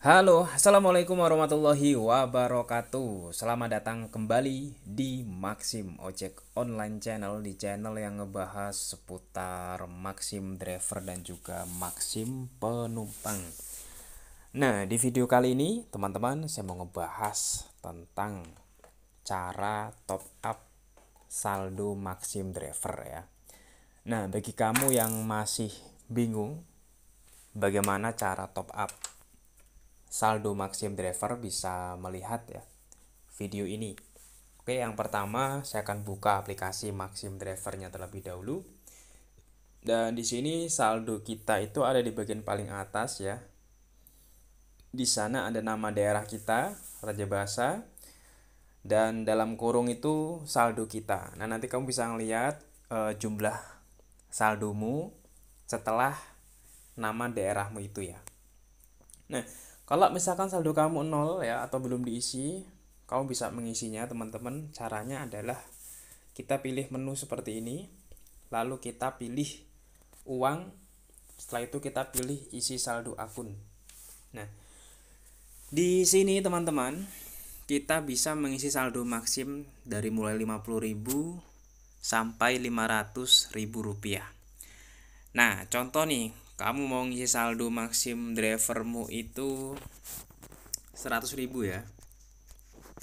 Halo, assalamualaikum warahmatullahi wabarakatuh. Selamat datang kembali di Maxim Ojek Online Channel di channel yang ngebahas seputar Maxim driver dan juga Maxim penumpang. Nah, di video kali ini, teman-teman, saya mau ngebahas tentang cara top up saldo Maxim driver ya. Nah, bagi kamu yang masih bingung bagaimana cara top up saldo maxim driver bisa melihat ya video ini oke yang pertama saya akan buka aplikasi maxim drivernya terlebih dahulu dan di sini saldo kita itu ada di bagian paling atas ya di sana ada nama daerah kita Raja basa dan dalam kurung itu saldo kita nah nanti kamu bisa ngelihat e, jumlah saldomu setelah nama daerahmu itu ya nah kalau misalkan saldo kamu nol ya atau belum diisi, kamu bisa mengisinya teman-teman. Caranya adalah kita pilih menu seperti ini, lalu kita pilih uang, setelah itu kita pilih isi saldo akun. Nah, di sini teman-teman, kita bisa mengisi saldo maksim dari mulai 50.000 sampai 500.000 rupiah. Nah, contoh nih, kamu mau ngisi saldo maksim drivermu itu ribu ya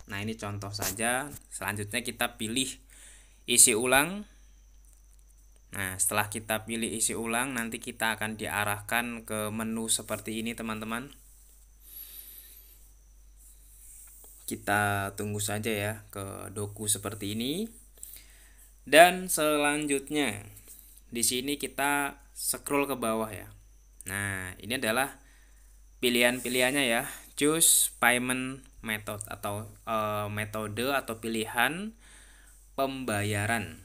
nah ini contoh saja selanjutnya kita pilih isi ulang nah setelah kita pilih isi ulang nanti kita akan diarahkan ke menu seperti ini teman-teman kita tunggu saja ya ke doku seperti ini dan selanjutnya di sini kita scroll ke bawah ya. Nah, ini adalah pilihan-pilihannya ya. Choose payment method atau uh, metode atau pilihan pembayaran.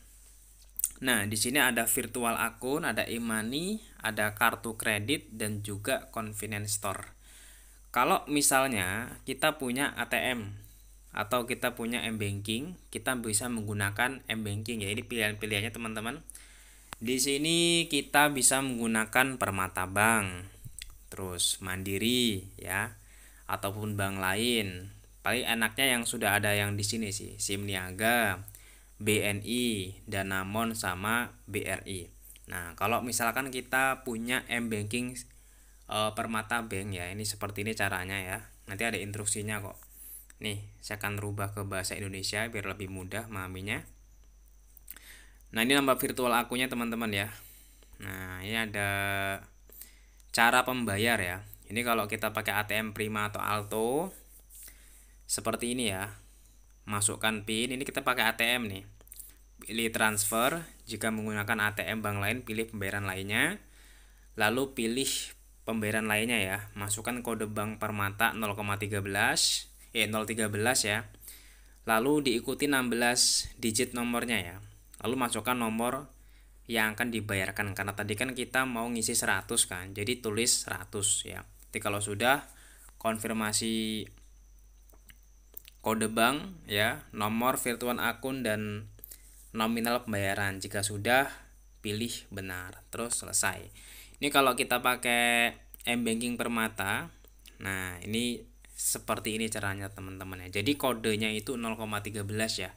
Nah, di sini ada virtual akun, ada e-money, ada kartu kredit dan juga convenience store. Kalau misalnya kita punya ATM atau kita punya m-banking, kita bisa menggunakan m-banking ya. Ini pilihan-pilihannya teman-teman di sini kita bisa menggunakan permata bank, terus mandiri ya, ataupun bank lain. Paling enaknya yang sudah ada yang di sini sih, SIM Niaga, BNI, Danamon sama BRI. Nah, kalau misalkan kita punya M banking e, eh, permata bank ya, ini seperti ini caranya ya. Nanti ada instruksinya kok. Nih, saya akan rubah ke bahasa Indonesia biar lebih mudah memahaminya. Nah, ini nama virtual akunya teman-teman ya. Nah, ini ada cara pembayar ya. Ini kalau kita pakai ATM Prima atau Alto seperti ini ya. Masukkan PIN, ini kita pakai ATM nih. Pilih transfer, jika menggunakan ATM bank lain pilih pembayaran lainnya. Lalu pilih pembayaran lainnya ya. Masukkan kode bank Permata 0,13 eh 013 ya. Lalu diikuti 16 digit nomornya ya lalu masukkan nomor yang akan dibayarkan karena tadi kan kita mau ngisi 100 kan jadi tulis 100 ya jadi kalau sudah konfirmasi kode bank ya nomor virtual akun dan nominal pembayaran jika sudah pilih benar terus selesai ini kalau kita pakai m banking permata nah ini seperti ini caranya teman-teman ya jadi kodenya itu 0,13 ya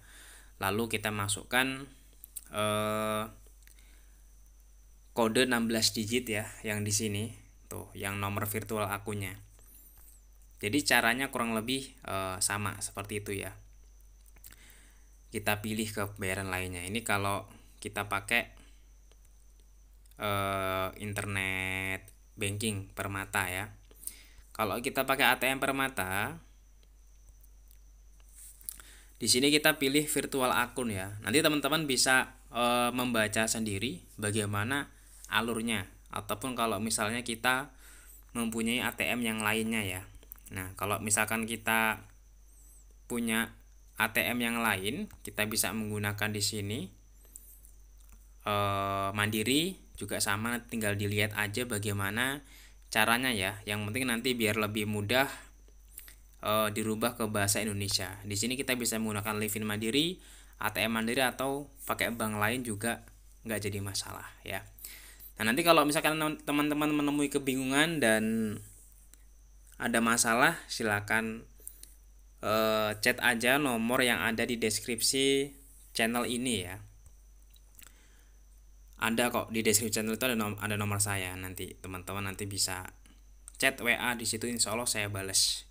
lalu kita masukkan Eh, kode 16 digit ya yang di sini tuh yang nomor virtual akunnya. jadi caranya kurang lebih eh, sama seperti itu ya kita pilih ke pembayaran lainnya ini kalau kita pakai eh, internet banking permata ya kalau kita pakai ATM permata di sini kita pilih virtual akun ya. Nanti teman-teman bisa e, membaca sendiri bagaimana alurnya ataupun kalau misalnya kita mempunyai ATM yang lainnya ya. Nah, kalau misalkan kita punya ATM yang lain, kita bisa menggunakan di sini e, Mandiri juga sama tinggal dilihat aja bagaimana caranya ya. Yang penting nanti biar lebih mudah e, dirubah ke bahasa Indonesia. Di sini kita bisa menggunakan Livin Mandiri, ATM Mandiri atau pakai bank lain juga nggak jadi masalah ya. Nah nanti kalau misalkan teman-teman menemui kebingungan dan ada masalah silakan e, chat aja nomor yang ada di deskripsi channel ini ya Anda kok di deskripsi channel itu ada nomor, ada nomor saya nanti teman-teman nanti bisa chat WA di situ insya Allah saya bales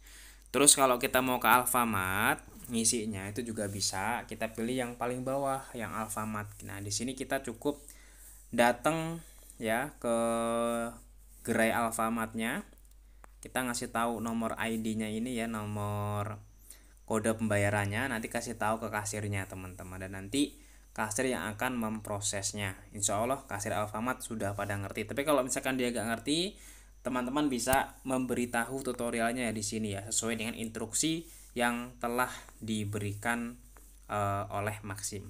Terus kalau kita mau ke Alfamart, ngisinya itu juga bisa. Kita pilih yang paling bawah, yang Alfamart. Nah, di sini kita cukup datang ya ke gerai Alfamartnya. Kita ngasih tahu nomor ID-nya ini ya, nomor kode pembayarannya. Nanti kasih tahu ke kasirnya, teman-teman. Dan nanti kasir yang akan memprosesnya. Insya Allah kasir Alfamart sudah pada ngerti. Tapi kalau misalkan dia nggak ngerti, teman-teman bisa memberitahu tutorialnya ya di sini ya sesuai dengan instruksi yang telah diberikan e, oleh Maxim.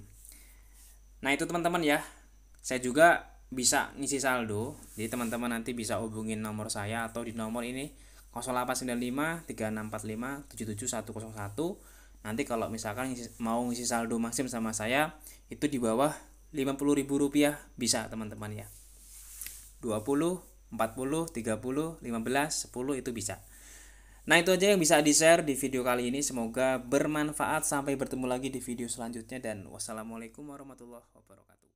Nah, itu teman-teman ya. Saya juga bisa ngisi saldo. Jadi teman-teman nanti bisa hubungin nomor saya atau di nomor ini 0895 3645 77101. Nanti kalau misalkan mau ngisi saldo Maxim sama saya itu di bawah 50.000 rupiah bisa teman-teman ya. 20 40, 30, 15, 10 itu bisa. Nah itu aja yang bisa di-share di video kali ini. Semoga bermanfaat. Sampai bertemu lagi di video selanjutnya. Dan wassalamualaikum warahmatullahi wabarakatuh.